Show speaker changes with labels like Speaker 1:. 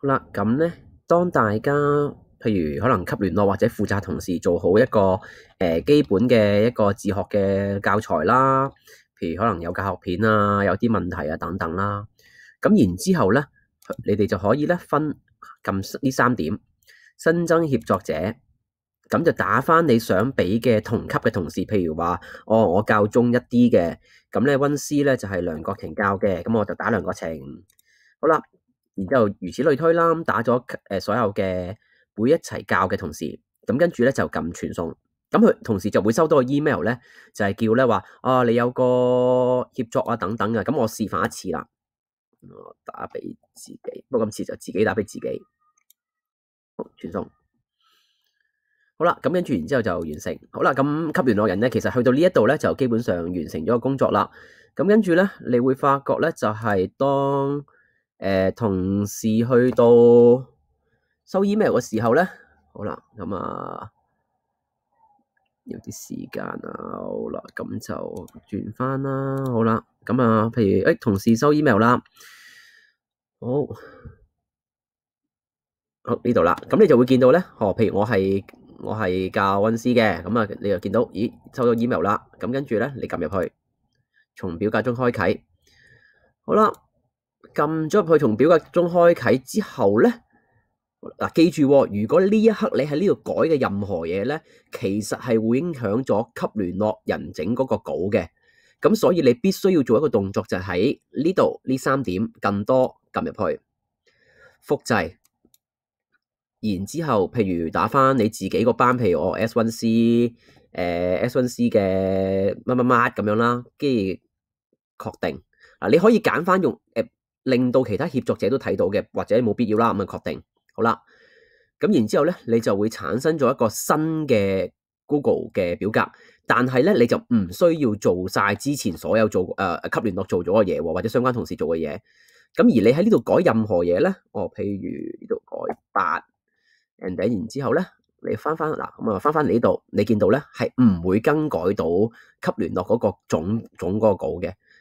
Speaker 1: 好啦，咁咧，当大家譬如可能给联络或者负责同事做好一个诶基本嘅一个自学嘅教材啦，譬如可能有教学片啊，有啲问题啊等等啦，咁然之后咧，你哋就可以咧分咁呢三点新增协作者，咁就打翻你想俾嘅同级嘅同事，譬如话哦，我教中一啲嘅，咁咧温师咧就系梁国晴教嘅，咁我就打梁国晴，好啦。然之後，如此類推啦，打咗誒所有嘅會一齊教嘅同事，咁跟住咧就撳傳送，咁佢同時就會收到個 email 咧，就係叫咧話啊，你有個協作啊等等啊，咁我示範一次啦，我打俾自己，不過今次就自己打俾自己，傳送，好啦，咁跟住然之後就完成，好啦，咁吸完落人咧，其實去到呢一度咧就基本上完成咗工作啦，咁跟住咧你會發覺咧就係當。同事去到收 email 嘅时候咧，好啦，咁啊有啲时间啊，好啦，咁就转翻啦，好啦，咁啊，譬如诶，同事收 email 啦，好，好呢度啦，咁你就会见到咧，哦，譬如我系我系教温师嘅，咁啊，你又见到，咦，收到 email 啦，咁跟住咧，你揿入去，从表格中开启，好啦。撳咗入去從表格中開啟之後咧，嗱記住，如果呢一刻你喺呢度改嘅任何嘢咧，其實係會影響咗級聯絡人整嗰個稿嘅。咁所以你必須要做一個動作，就喺呢度呢三點，更多撳入去，複製，然之後譬如打翻你自己個班，譬如我 S1C，誒 s one c 嘅乜乜乜咁樣啦，跟住確定。嗱，你可以揀翻用令到其他協作者都睇到嘅，或者冇必要啦。咁啊，確定好啦。咁然之後咧，你就會產生咗一個新嘅 Google 嘅表格。但係咧，你就唔需要做晒之前所有做誒級聯絡做咗嘅嘢，或者相關同事做嘅嘢。咁而你喺呢度改任何嘢咧，哦，譬如呢度改八，and 然之後咧，你翻翻嗱，咁啊，翻翻嚟呢度，你見到咧係唔會更改到級聯絡嗰個總總嗰個稿嘅。